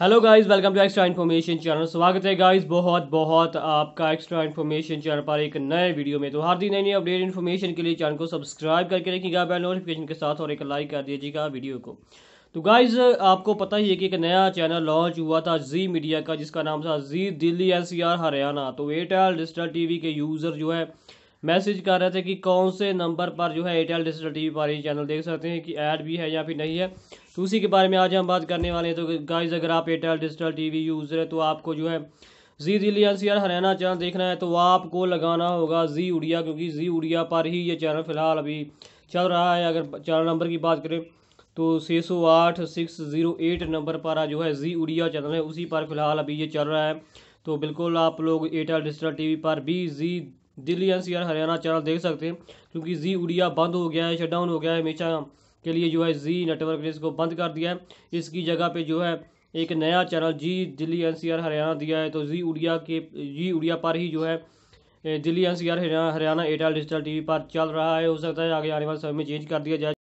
hello guys welcome to extra information channel स्वागत है guys बहुत बहुत आपका एक्स्ट्रा इन्फॉर्मेशन चैनल पर एक नए वीडियो में तो हर दिन नई नई अपडेट इन्फॉर्मेशन के लिए चैनल को सब्सक्राइब करके रखिएगा बेल नोटिफिकेशन के साथ और एक लाइक कर दीजिएगा वीडियो को तो गाइस आपको पता ही है कि एक नया चैनल लॉन्च हुआ था जी मीडिया का जिसका नाम था जी दिल्ली एन हरियाणा तो एयरटेल डिजिटल टी के यूज़र जो है मैसेज कर रहे थे कि कौन से नंबर पर जो है एयरटेल डिजिटल टी पर ये चैनल देख सकते हैं कि ऐड भी है या फिर नहीं है तो उसी के बारे में आज हम बात करने वाले हैं तो गाइज अगर आप एयरटेल डिजिटल टी यूज़र हैं तो आपको जो है Zee Delhi NCR Haryana channel देखना है तो आपको लगाना होगा जी उड़िया क्योंकि जी उड़िया पर ही ये चैनल फ़िलहाल अभी चल रहा है अगर चैनल नंबर की बात करें तो छः सौ आठ सिक्स ज़ीरो एट नंबर पर जो है जी उड़िया चैनल है उसी पर फ़िलहाल अभी ये चल रहा है तो बिल्कुल आप लोग एयरटेल डिजिटल टीवी पर भी Zee Delhi NCR Haryana channel देख सकते हैं क्योंकि जी उड़िया बंद हो गया है शटडाउन हो गया है हमेशा के लिए जो है जी नेटवर्क ने इसको बंद कर दिया है इसकी जगह पे जो है एक नया channel Zee Delhi NCR Haryana दिया है तो जी उड़िया के जी उड़िया पर ही जो है Delhi C Haryana Haryana Airtel digital V पर चल रहा है हो सकता है आगे आने वाले समय में चेंज कर दिया जाए